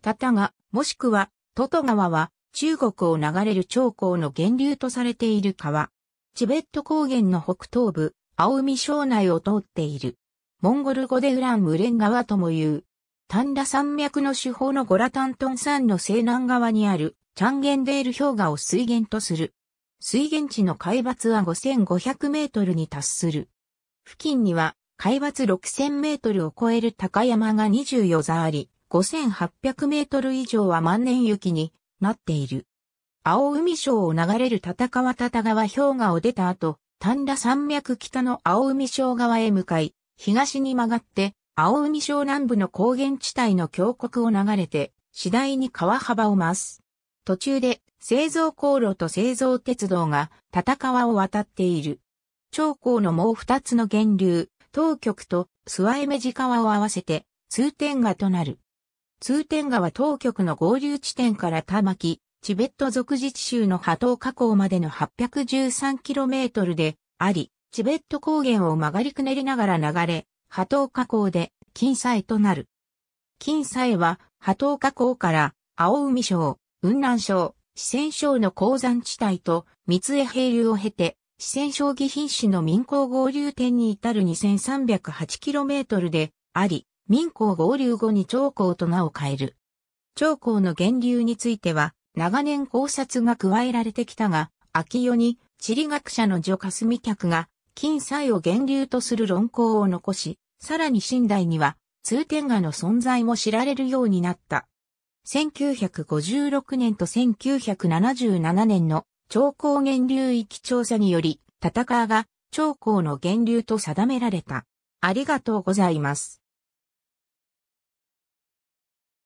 タタが、もしくは、トト川は、中国を流れる長江の源流とされている川。チベット高原の北東部、青海省内を通っている。モンゴル語でウランムレン川とも言う。丹ラ山脈の主法のゴラタントン山の西南側にある、チャンゲンデール氷河を水源とする。水源地の海抜は5500メートルに達する。付近には海抜6000メートルを超える高山が24座あり、5800メートル以上は万年雪になっている。青海省を流れる戦川戦川氷河を出た後、丹羅山脈北の青海省側へ向かい、東に曲がって、青海省南部の高原地帯の峡谷を流れて、次第に川幅を増す。途中で製造航路と製造鉄道が戦川を渡っている。長江のもう二つの源流、当局と諏訪江目地川を合わせて通天河となる。通天川当局の合流地点から玉木、チベット属自治州の波頭河口までの 813km であり、チベット高原を曲がりくねりながら流れ、波頭河口で金西となる。金西は波頭河口から青海省、雲南省、四川省の鉱山地帯と三重平流を経て、四川省義品種の民港合流点に至る 2308km であり、民工合流後に長江と名を変える。長江の源流については、長年考察が加えられてきたが、秋代に地理学者の女霞客が、金西を源流とする論考を残し、さらに新代には、通天河の存在も知られるようになった。1956年と1977年の長江源流域調査により、戦川が長江の源流と定められた。ありがとうございます。